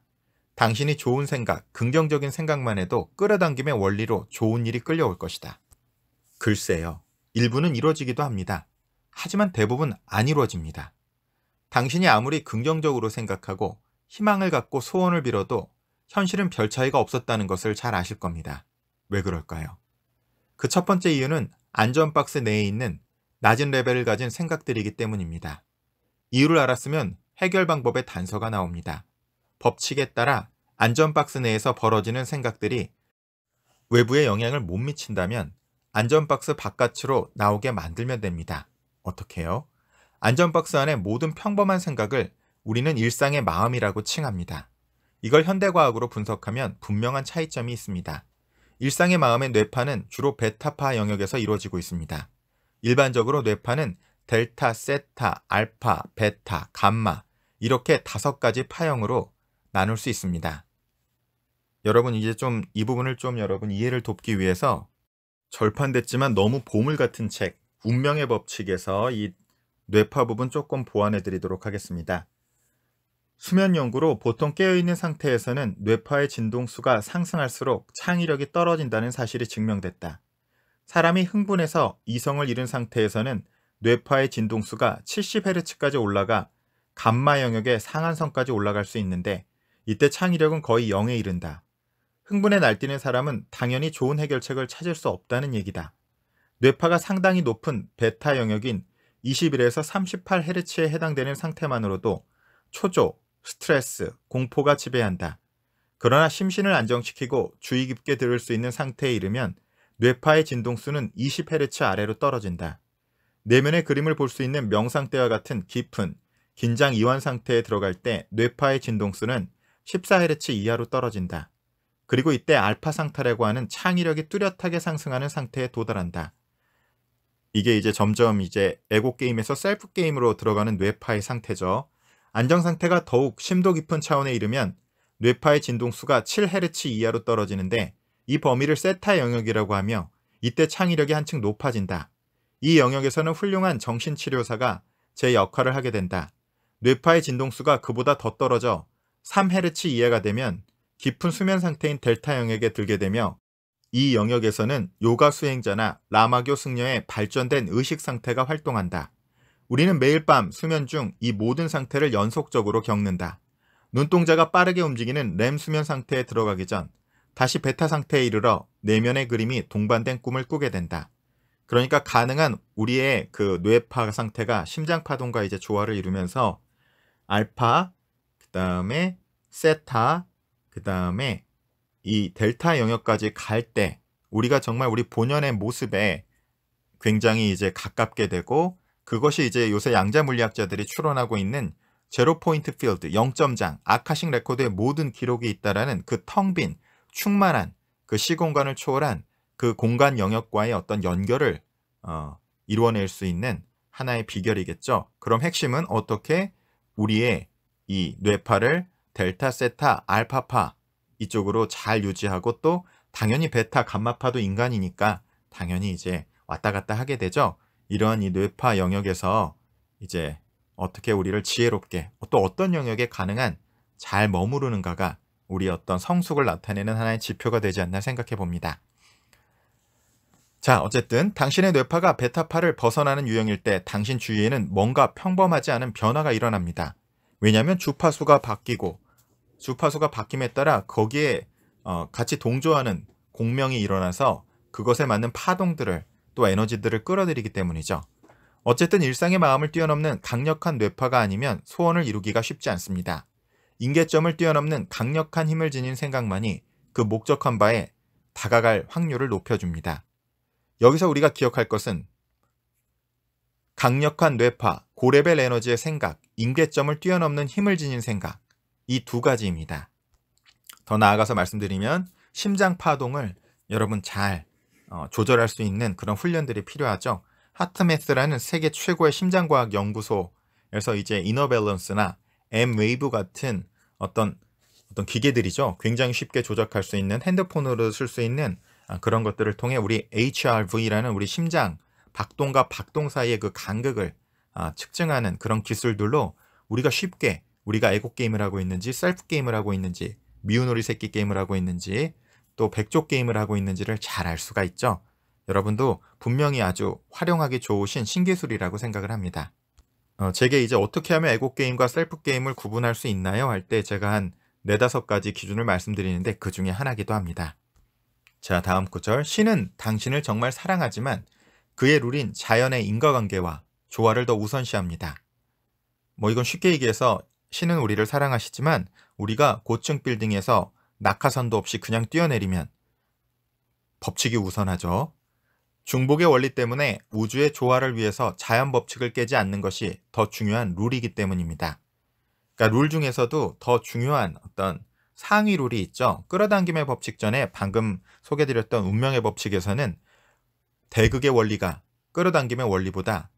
당신이 좋은 생각, 긍정적인 생각만 해도 끌어당김의 원리로 좋은 일이 끌려올 것이다. 글쎄요. 일부는 이루어지기도 합니다. 하지만 대부분 안 이루어집니다. 당신이 아무리 긍정적으로 생각하고 희망을 갖고 소원을 빌어도 현실은 별 차이가 없었다는 것을 잘 아실 겁니다. 왜 그럴까요? 그 첫 번째 이유는 안전박스 내에 있는 낮은 레벨을 가진 생각들이기 때문입니다. 이유를 알았으면 해결 방법의 단서가 나옵니다. 법칙에 따라 안전박스 내에서 벌어지는 생각들이 외부에 영향을 못 미친다면 안전박스 바깥으로 나오게 만들면 됩니다. 어떻게요? 안전박스 안에 모든 평범한 생각을 우리는 일상의 마음이라고 칭합니다. 이걸 현대과학으로 분석하면 분명한 차이점이 있습니다. 일상의 마음의 뇌파는 주로 베타파 영역에서 이루어지고 있습니다. 일반적으로 뇌파는 델타, 세타, 알파, 베타, 감마 이렇게 다섯 가지 파형으로 나눌 수 있습니다. 여러분 이제 좀 이 부분을 좀 여러분 이해를 돕기 위해서 절판됐지만 너무 보물 같은 책 운명의 법칙에서 이 뇌파 부분 조금 보완해 드리도록 하겠습니다. 수면 연구로 보통 깨어있는 상태에서는 뇌파의 진동수가 상승할수록 창의력이 떨어진다는 사실이 증명됐다. 사람이 흥분해서 이성을 잃은 상태에서는 뇌파의 진동수가 70Hz까지 올라가 감마 영역의 상한선까지 올라갈 수 있는데 이때 창의력은 거의 0에 이른다. 흥분에 날뛰는 사람은 당연히 좋은 해결책을 찾을 수 없다는 얘기다. 뇌파가 상당히 높은 베타 영역인 21에서 38헤르츠에 해당되는 상태만으로도 초조, 스트레스, 공포가 지배한다. 그러나 심신을 안정시키고 주의 깊게 들을 수 있는 상태에 이르면 뇌파의 진동수는 20헤르츠 아래로 떨어진다. 내면의 그림을 볼 수 있는 명상 대와 같은 깊은 긴장 이완 상태에 들어갈 때 뇌파의 진동수는 14헤르츠 이하로 떨어진다. 그리고 이때 알파 상태라고 하는 창의력이 뚜렷하게 상승하는 상태에 도달한다. 이게 이제 점점 이제 에고 게임에서 셀프 게임으로 들어가는 뇌파의 상태죠. 안정 상태가 더욱 심도 깊은 차원에 이르면 뇌파의 진동수가 7헤르츠 이하로 떨어지는데 이 범위를 세타 영역이라고 하며 이때 창의력이 한층 높아진다. 이 영역에서는 훌륭한 정신치료사가 제 역할을 하게 된다. 뇌파의 진동수가 그보다 더 떨어져 3헤르츠 이하가 되면 깊은 수면 상태인 델타 영역에 들게 되며 이 영역에서는 요가 수행자나 라마교 승려의 발전된 의식 상태가 활동한다. 우리는 매일 밤 수면 중 이 모든 상태를 연속적으로 겪는다. 눈동자가 빠르게 움직이는 렘 수면 상태에 들어가기 전 다시 베타 상태에 이르러 내면의 그림이 동반된 꿈을 꾸게 된다. 그러니까 가능한 우리의 그 뇌파 상태가 심장 파동과 이제 조화를 이루면서 알파, 그 다음에 세타, 그 다음에 이 델타 영역까지 갈 때 우리가 정말 우리 본연의 모습에 굉장히 이제 가깝게 되고 그것이 이제 요새 양자 물리학자들이 추론하고 있는 제로 포인트 필드, 0점장, 아카싱 레코드의 모든 기록이 있다라는 그 텅 빈, 충만한 그 시공간을 초월한 그 공간 영역과의 어떤 연결을 어, 이루어낼 수 있는 하나의 비결이겠죠. 그럼 핵심은 어떻게 우리의 이 뇌파를 델타, 세타, 알파파 이쪽으로 잘 유지하고 또 당연히 베타, 감마파도 인간이니까 당연히 이제 왔다 갔다 하게 되죠. 이러한 이 뇌파 영역에서 이제 어떻게 우리를 지혜롭게 또 어떤 영역에 가능한 잘 머무르는가가 우리 어떤 성숙을 나타내는 하나의 지표가 되지 않나 생각해 봅니다. 자, 어쨌든 당신의 뇌파가 베타파를 벗어나는 유형일 때 당신 주위에는 뭔가 평범하지 않은 변화가 일어납니다. 왜냐하면 주파수가 바뀌고 주파수가 바뀜에 따라 거기에 어, 같이 동조하는 공명이 일어나서 그것에 맞는 파동들을 또 에너지들을 끌어들이기 때문이죠. 어쨌든 일상의 마음을 뛰어넘는 강력한 뇌파가 아니면 소원을 이루기가 쉽지 않습니다. 인계점을 뛰어넘는 강력한 힘을 지닌 생각만이 그 목적한 바에 다가갈 확률을 높여줍니다. 여기서 우리가 기억할 것은 강력한 뇌파, 고레벨 에너지의 생각, 임계점을 뛰어넘는 힘을 지닌 생각, 이두 가지입니다. 더 나아가서 말씀드리면 심장 파동을 여러분 잘 어, 조절할 수 있는 그런 훈련들이 필요하죠. 하트메스라는 세계 최고의 심장과학 연구소에서 이제 이너밸런스나 M-웨이브 같은 어떤 어떤 기계들이죠. 굉장히 쉽게 조작할 수 있는 핸드폰으로 쓸 수 있는 아, 그런 것들을 통해 우리 HRV라는 우리 심장 박동과 박동 사이의 그 간극을 아, 측정하는 그런 기술들로 우리가 쉽게 우리가 애국 게임을 하고 있는지 셀프 게임을 하고 있는지 미운오리 새끼 게임을 하고 있는지 또 백조 게임을 하고 있는지를 잘 알 수가 있죠. 여러분도 분명히 아주 활용하기 좋으신 신기술이라고 생각을 합니다. 어, 제게 이제 어떻게 하면 애국 게임과 셀프 게임을 구분할 수 있나요? 할 때 제가 한 네다섯 가지 기준을 말씀드리는데 그 중에 하나기도 합니다. 자, 다음 구절. 신은 당신을 정말 사랑하지만 그의 룰인 자연의 인과관계와 조화를 더 우선시합니다. 뭐 이건 쉽게 얘기해서 신은 우리를 사랑하시지만 우리가 고층 빌딩에서 낙하산도 없이 그냥 뛰어내리면 법칙이 우선하죠. 중복의 원리 때문에 우주의 조화를 위해서 자연 법칙을 깨지 않는 것이 더 중요한 룰이기 때문입니다. 그러니까 룰 중에서도 더 중요한 어떤 상위 룰이 있죠. 끌어당김의 법칙 전에 방금 소개드렸던 운명의 법칙에서는 대극의 원리가 끌어당김의 원리보다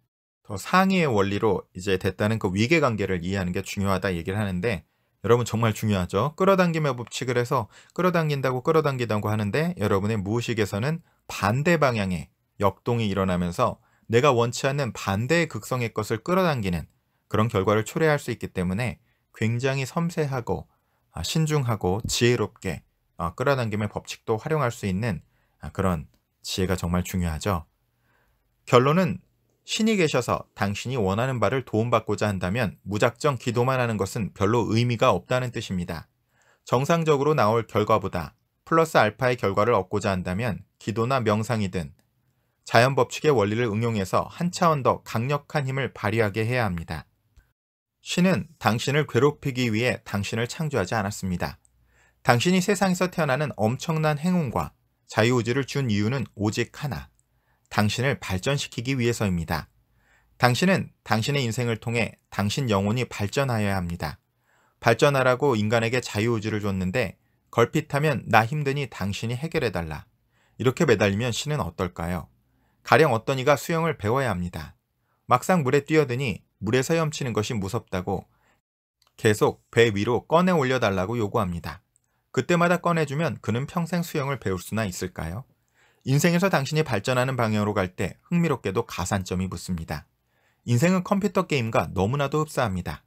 어, 상의의 원리로 이제 됐다는 그 위계관계를 이해하는 게 중요하다 얘기를 하는데 여러분 정말 중요하죠. 끌어당김의 법칙을 해서 끌어당긴다고 끌어당기다고 하는데 여러분의 무의식에서는 반대 방향의 역동이 일어나면서 내가 원치 않는 반대의 극성의 것을 끌어당기는 그런 결과를 초래할 수 있기 때문에 굉장히 섬세하고 아, 신중하고 지혜롭게 아, 끌어당김의 법칙도 활용할 수 있는 아, 그런 지혜가 정말 중요하죠. 결론은 신이 계셔서 당신이 원하는 바를 도움받고자 한다면 무작정 기도만 하는 것은 별로 의미가 없다는 뜻입니다. 정상적으로 나올 결과보다 플러스 알파의 결과를 얻고자 한다면 기도나 명상이든 자연 법칙의 원리를 응용해서 한 차원 더 강력한 힘을 발휘하게 해야 합니다. 신은 당신을 괴롭히기 위해 당신을 창조하지 않았습니다. 당신이 세상에서 태어나는 엄청난 행운과 자유의지를 준 이유는 오직 하나, 당신을 발전시키기 위해서입니다. 당신은 당신의 인생을 통해 당신 영혼이 발전하여야 합니다. 발전하라고 인간에게 자유의지를 줬는데 걸핏하면 나 힘드니 당신이 해결해달라. 이렇게 매달리면 신은 어떨까요? 가령 어떤 이가 수영을 배워야 합니다. 막상 물에 뛰어드니 물에서 헤엄치는 것이 무섭다고 계속 배 위로 꺼내 올려달라고 요구합니다. 그때마다 꺼내주면 그는 평생 수영을 배울 수나 있을까요? 인생에서 당신이 발전하는 방향으로 갈 때 흥미롭게도 가산점이 붙습니다. 인생은 컴퓨터 게임과 너무나도 흡사합니다.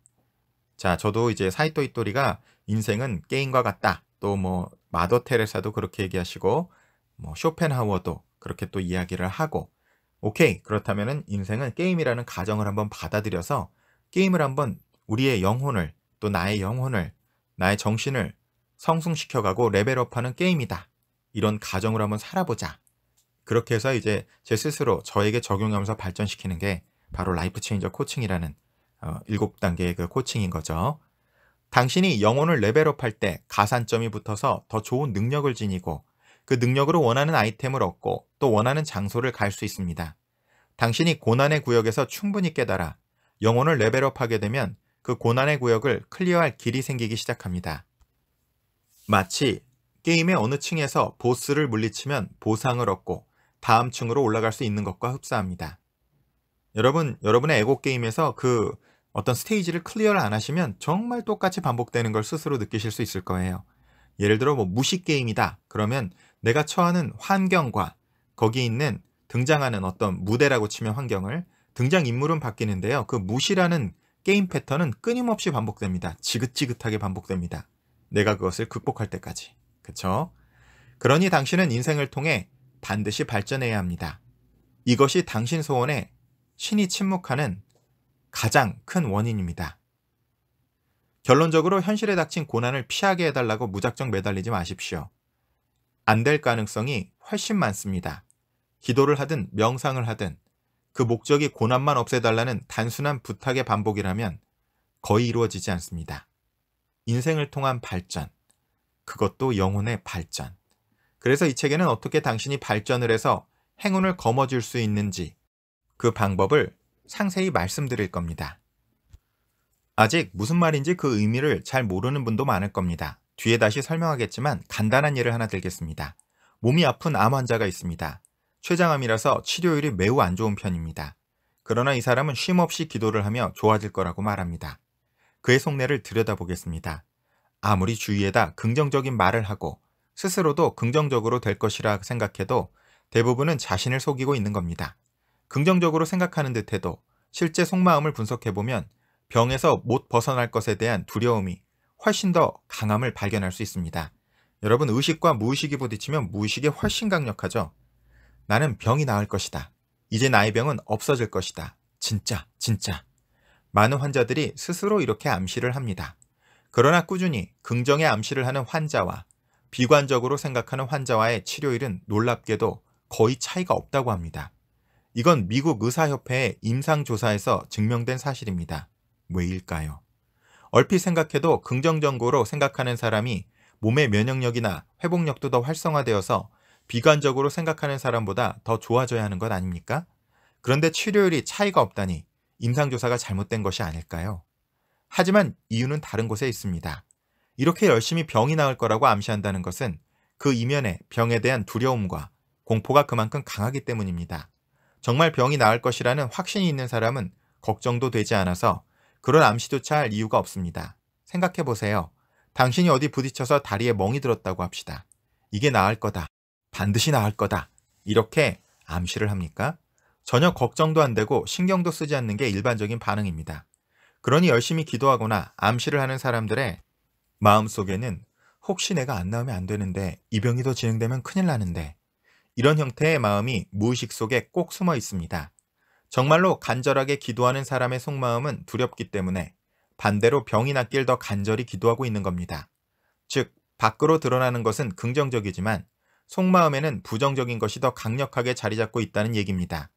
자, 저도 이제 사이토 이토리가 인생은 게임과 같다. 또 뭐 마더 테레사도 그렇게 얘기하시고 뭐쇼펜하워도 그렇게 또 이야기를 하고 오케이. 그렇다면 인생은 게임이라는 가정을 한번 받아들여서 게임을 한번 우리의 영혼을 또 나의 영혼을 나의 정신을 성숙시켜가고 레벨업하는 게임이다. 이런 가정을 한번 살아보자. 그렇게 해서 이제 제 스스로 저에게 적용하면서 발전시키는 게 바로 라이프 체인저 코칭이라는 어, 7단계의 그 코칭인 거죠. 당신이 영혼을 레벨업할 때 가산점이 붙어서 더 좋은 능력을 지니고 그 능력으로 원하는 아이템을 얻고 또 원하는 장소를 갈 수 있습니다. 당신이 고난의 구역에서 충분히 깨달아 영혼을 레벨업하게 되면 그 고난의 구역을 클리어할 길이 생기기 시작합니다. 마치 게임의 어느 층에서 보스를 물리치면 보상을 얻고 다음 층으로 올라갈 수 있는 것과 흡사합니다. 여러분, 여러분의 에고 게임에서 그 어떤 스테이지를 클리어를 안 하시면 정말 똑같이 반복되는 걸 스스로 느끼실 수 있을 거예요. 예를 들어 뭐무식 게임이다. 그러면 내가 처하는 환경과 거기 있는 등장하는 어떤 무대라고 치면 환경을 등장 인물은 바뀌는데요. 그 무시라는 게임 패턴은 끊임없이 반복됩니다. 지긋지긋하게 반복됩니다. 내가 그것을 극복할 때까지. 그쵸? 그러니 당신은 인생을 통해 반드시 발전해야 합니다. 이것이 당신 소원에 신이 침묵하는 가장 큰 원인입니다. 결론적으로 현실에 닥친 고난을 피하게 해달라고 무작정 매달리지 마십시오. 안 될 가능성이 훨씬 많습니다. 기도를 하든 명상을 하든 그 목적이 고난만 없애달라는 단순한 부탁의 반복이라면 거의 이루어지지 않습니다. 인생을 통한 발전, 그것도 영혼의 발전. 그래서 이 책에는 어떻게 당신이 발전을 해서 행운을 거머쥘 수 있는지 그 방법을 상세히 말씀드릴 겁니다. 아직 무슨 말인지 그 의미를 잘 모르는 분도 많을 겁니다. 뒤에 다시 설명하겠지만 간단한 예를 하나 들겠습니다. 몸이 아픈 암 환자가 있습니다. 췌장암이라서 치료율이 매우 안 좋은 편입니다. 그러나 이 사람은 쉼없이 기도를 하며 좋아질 거라고 말합니다. 그의 속내를 들여다보겠습니다. 아무리 주위에다 긍정적인 말을 하고 스스로도 긍정적으로 될 것이라 생각해도 대부분은 자신을 속이고 있는 겁니다. 긍정적으로 생각하는 듯해도 실제 속마음을 분석해보면 병에서 못 벗어날 것에 대한 두려움이 훨씬 더 강함을 발견할 수 있습니다. 여러분 의식과 무의식이 부딪히면 무의식이 훨씬 강력하죠. 나는 병이 나을 것이다. 이제 나의 병은 없어질 것이다. 진짜 진짜. 많은 환자들이 스스로 이렇게 암시를 합니다. 그러나 꾸준히 긍정의 암시를 하는 환자와 비관적으로 생각하는 환자와의 치료일은 놀랍게도 거의 차이가 없다고 합니다. 이건 미국 의사협회의 임상조사에서 증명된 사실입니다. 왜일까요? 얼핏 생각해도 긍정적으로 생각하는 사람이 몸의 면역력이나 회복력도 더 활성화되어서 비관적으로 생각하는 사람보다 더 좋아져야 하는 것 아닙니까? 그런데 치료율이 차이가 없다니 임상조사가 잘못된 것이 아닐까요? 하지만 이유는 다른 곳에 있습니다. 이렇게 열심히 병이 나을 거라고 암시한다는 것은 그 이면에 병에 대한 두려움과 공포가 그만큼 강하기 때문입니다. 정말 병이 나을 것이라는 확신이 있는 사람은 걱정도 되지 않아서 그런 암시조차 할 이유가 없습니다. 생각해 보세요. 당신이 어디 부딪혀서 다리에 멍이 들었다고 합시다. 이게 나을 거다. 반드시 나을 거다. 이렇게 암시를 합니까? 전혀 걱정도 안 되고 신경도 쓰지 않는 게 일반적인 반응입니다. 그러니 열심히 기도하거나 암시를 하는 사람들의 마음속에는 혹시 내가 안 나오면 안 되는데 이 병이 더 진행되면 큰일 나는데 이런 형태의 마음이 무의식 속에 꼭 숨어 있습니다. 정말로 간절하게 기도하는 사람의 속마음은 두렵기 때문에 반대로 병이 낫길 더 간절히 기도하고 있는 겁니다. 즉, 밖으로 드러나는 것은 긍정적이지만 속마음에는 부정적인 것이 더 강력하게 자리 잡고 있다는 얘기입니다.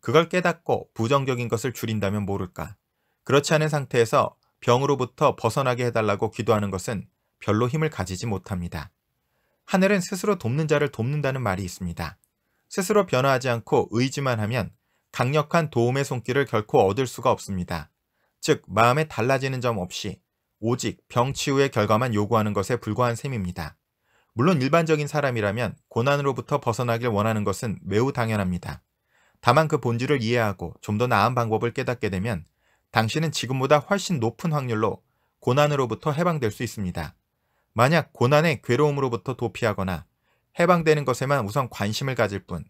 그걸 깨닫고 부정적인 것을 줄인다면 모를까. 그렇지 않은 상태에서 병으로부터 벗어나게 해달라고 기도하는 것은 별로 힘을 가지지 못합니다. 하늘은 스스로 돕는 자를 돕는다는 말이 있습니다. 스스로 변화하지 않고 의지만 하면 강력한 도움의 손길을 결코 얻을 수가 없습니다. 즉, 마음에 달라지는 점 없이 오직 병 치유의 결과만 요구하는 것에 불과한 셈입니다. 물론 일반적인 사람이라면 고난으로부터 벗어나길 원하는 것은 매우 당연합니다. 다만 그 본질을 이해하고 좀 더 나은 방법을 깨닫게 되면 당신은 지금보다 훨씬 높은 확률로 고난으로부터 해방될 수 있습니다. 만약 고난의 괴로움으로부터 도피하거나 해방되는 것에만 우선 관심을 가질 뿐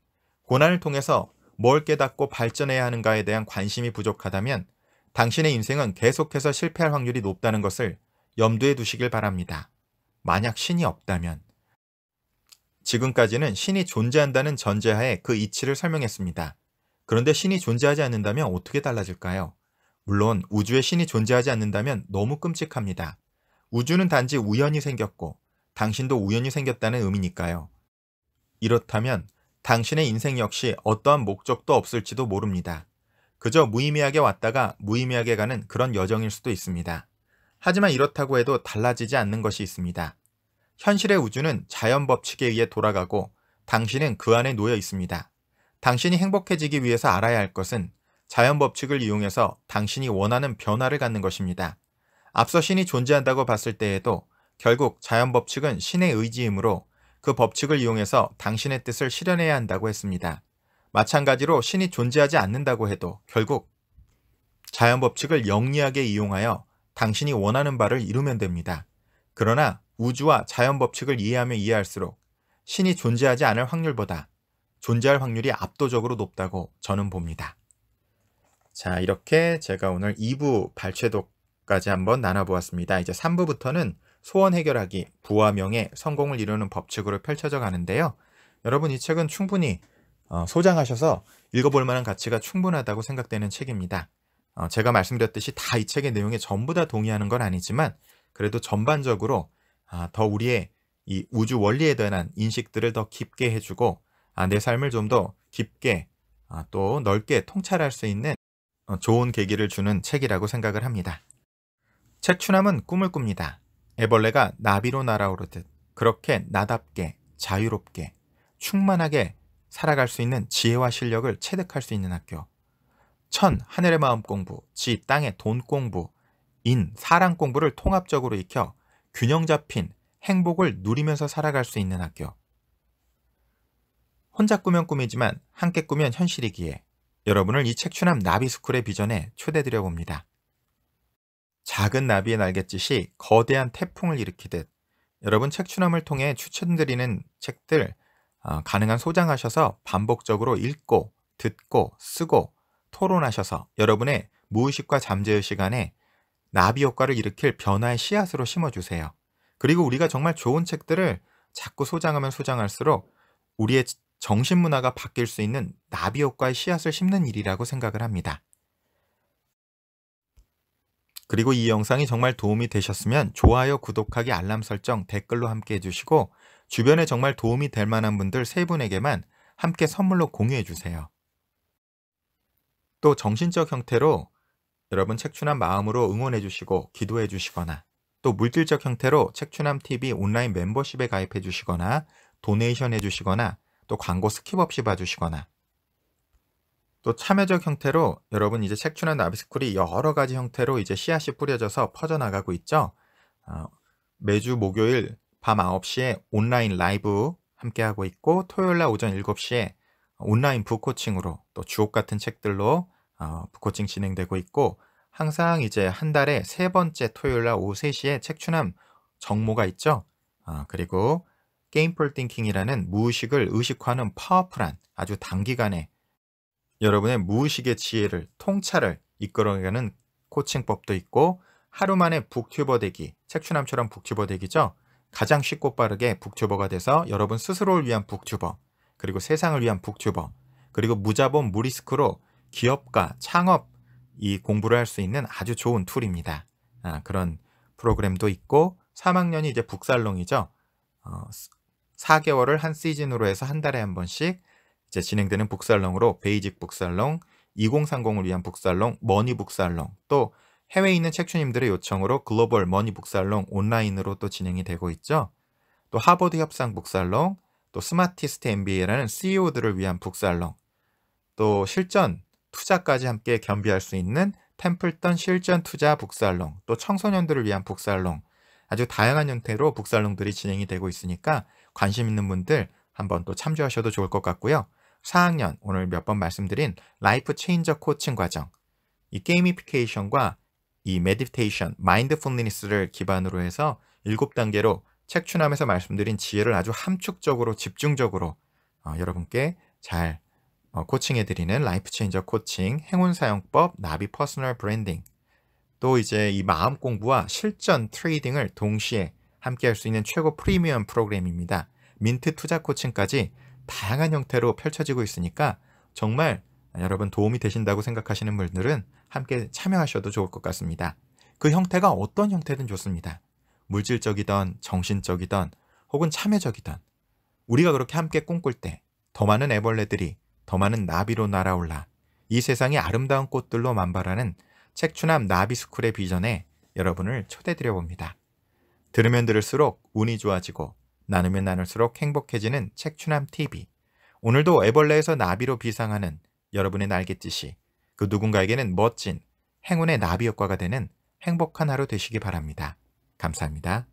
고난을 통해서 뭘 깨닫고 발전해야 하는가에 대한 관심이 부족하다면 당신의 인생은 계속해서 실패할 확률이 높다는 것을 염두에 두시길 바랍니다. 만약 신이 없다면 지금까지는 신이 존재한다는 전제하에 그 이치를 설명했습니다. 그런데 신이 존재하지 않는다면 어떻게 달라질까요? 물론 우주의 신이 존재하지 않는다면 너무 끔찍합니다. 우주는 단지 우연히 생겼고 당신도 우연히 생겼다는 의미니까요. 이렇다면 당신의 인생 역시 어떠한 목적도 없을지도 모릅니다. 그저 무의미하게 왔다가 무의미하게 가는 그런 여정일 수도 있습니다. 하지만 이렇다고 해도 달라지지 않는 것이 있습니다. 현실의 우주는 자연 법칙에 의해 돌아가고 당신은 그 안에 놓여 있습니다. 당신이 행복해지기 위해서 알아야 할 것은 자연 법칙을 이용해서 당신이 원하는 변화를 갖는 것입니다. 앞서 신이 존재한다고 봤을 때에도 결국 자연 법칙은 신의 의지이므로 그 법칙을 이용해서 당신의 뜻을 실현해야 한다고 했습니다. 마찬가지로 신이 존재하지 않는다고 해도 결국 자연 법칙을 영리하게 이용하여 당신이 원하는 바를 이루면 됩니다. 그러나 우주와 자연 법칙을 이해하며 이해할수록 신이 존재하지 않을 확률보다 존재할 확률이 압도적으로 높다고 저는 봅니다. 자, 이렇게 제가 오늘 2부 발췌독까지 한번 나눠보았습니다. 이제 3부부터는 소원 해결하기, 부와 명예, 성공을 이루는 법칙으로 펼쳐져 가는데요. 여러분 이 책은 충분히 어, 소장하셔서 읽어볼 만한 가치가 충분하다고 생각되는 책입니다. 어, 제가 말씀드렸듯이 다 이 책의 내용에 전부 다 동의하는 건 아니지만 그래도 전반적으로 아, 더 우리의 이 우주 원리에 대한 인식들을 더 깊게 해주고 아, 내 삶을 좀 더 깊게 아, 또 넓게 통찰할 수 있는 어, 좋은 계기를 주는 책이라고 생각을 합니다. 최추남은 꿈을 꿉니다. 애벌레가 나비로 날아오르듯 그렇게 나답게 자유롭게 충만하게 살아갈 수 있는 지혜와 실력을 체득할 수 있는 학교. 천, 하늘의 마음 공부, 지, 땅의 돈 공부, 인, 사랑 공부를 통합적으로 익혀 균형 잡힌 행복을 누리면서 살아갈 수 있는 학교. 혼자 꾸면 꿈이지만 함께 꾸면 현실이기에 여러분을 이 책추남 나비스쿨의 비전에 초대드려 봅니다. 작은 나비의 날갯짓이 거대한 태풍을 일으키듯 여러분 책추남을 통해 추천드리는 책들 어, 가능한 소장하셔서 반복적으로 읽고 듣고 쓰고 토론하셔서 여러분의 무의식과 잠재의식 안에 나비 효과를 일으킬 변화의 씨앗으로 심어주세요. 그리고 우리가 정말 좋은 책들을 자꾸 소장하면 소장할수록 우리의 정신문화가 바뀔 수 있는 나비 효과의 씨앗을 심는 일이라고 생각을 합니다. 그리고 이 영상이 정말 도움이 되셨으면 좋아요, 구독하기, 알람 설정, 댓글로 함께 해주시고 주변에 정말 도움이 될 만한 분들 세 분에게만 함께 선물로 공유해주세요. 또 정신적 형태로 여러분 책춘함 마음으로 응원해주시고 기도해주시거나 또 물질적 형태로 책춘함 TV 온라인 멤버십에 가입해주시거나 도네이션 해주시거나 또 광고 스킵 없이 봐주시거나 또 참여적 형태로 여러분 이제 책추나 나비스쿨이 여러 가지 형태로 이제 씨앗이 뿌려져서 퍼져나가고 있죠. 어, 매주 목요일 밤 9시에 온라인 라이브 함께하고 있고 토요일 날 오전 7시에 온라인 부코칭으로 또 주옥 같은 책들로 어, 부코칭 진행되고 있고 항상 이제 한 달에 세 번째 토요일 날 오후 3시에 책추남 정모가 있죠. 어, 그리고 게임폴 띵킹이라는 무의식을 의식화하는 파워풀한 아주 단기간에 여러분의 무의식의 지혜를 통찰을 이끌어가는 코칭법도 있고 하루 만에 북튜버 되기, 책추남처럼 북튜버 되기죠. 가장 쉽고 빠르게 북튜버가 돼서 여러분 스스로를 위한 북튜버, 그리고 세상을 위한 북튜버, 그리고 무자본 무리스크로 기업과 창업 이 공부를 할 수 있는 아주 좋은 툴입니다. 아, 그런 프로그램도 있고 3학년이 이제 북살롱이죠. 어, 4개월을 한 시즌으로 해서 한 달에 한 번씩 이제 진행되는 북살롱으로 베이직 북살롱, 2030을 위한 북살롱, 머니 북살롱, 또 해외에 있는 책주님들의 요청으로 글로벌 머니 북살롱 온라인으로 또 진행이 되고 있죠. 또 하버드 협상 북살롱, 또 스마티스트 MBA라는 CEO들을 위한 북살롱, 또 실전 투자까지 함께 겸비할 수 있는 템플턴 실전 투자 북살롱, 또 청소년들을 위한 북살롱, 아주 다양한 형태로 북살롱들이 진행이 되고 있으니까 관심 있는 분들 한번 또 참조하셔도 좋을 것 같고요. 4학년 오늘 몇 번 말씀드린 라이프 체인저 코칭 과정 이 게이미피케이션과 이 메디테이션, 마인드풀니스를 기반으로 해서 7단계로 책 추남에서 말씀드린 지혜를 아주 함축적으로 집중적으로 어, 여러분께 잘 어, 코칭해드리는 라이프 체인저 코칭, 행운 사용법, 나비 퍼스널 브랜딩 또 이제 이 마음 공부와 실전 트레이딩을 동시에 함께할 수 있는 최고 프리미엄 프로그램입니다. 민트 투자 코칭까지 다양한 형태로 펼쳐지고 있으니까 정말 여러분 도움이 되신다고 생각하시는 분들은 함께 참여하셔도 좋을 것 같습니다. 그 형태가 어떤 형태든 좋습니다. 물질적이든정신적이든 혹은 참여적이든 우리가 그렇게 함께 꿈꿀 때 더 많은 애벌레들이 더 많은 나비로 날아올라 이 세상의 아름다운 꽃들로 만발하는 책추남 나비스쿨의 비전에 여러분을 초대드려 봅니다. 들으면 들을수록 운이 좋아지고 나누면 나눌수록 행복해지는 책추남 TV. 오늘도 애벌레에서 나비로 비상하는 여러분의 날갯짓이 그 누군가에게는 멋진 행운의 나비 효과가 되는 행복한 하루 되시기 바랍니다. 감사합니다.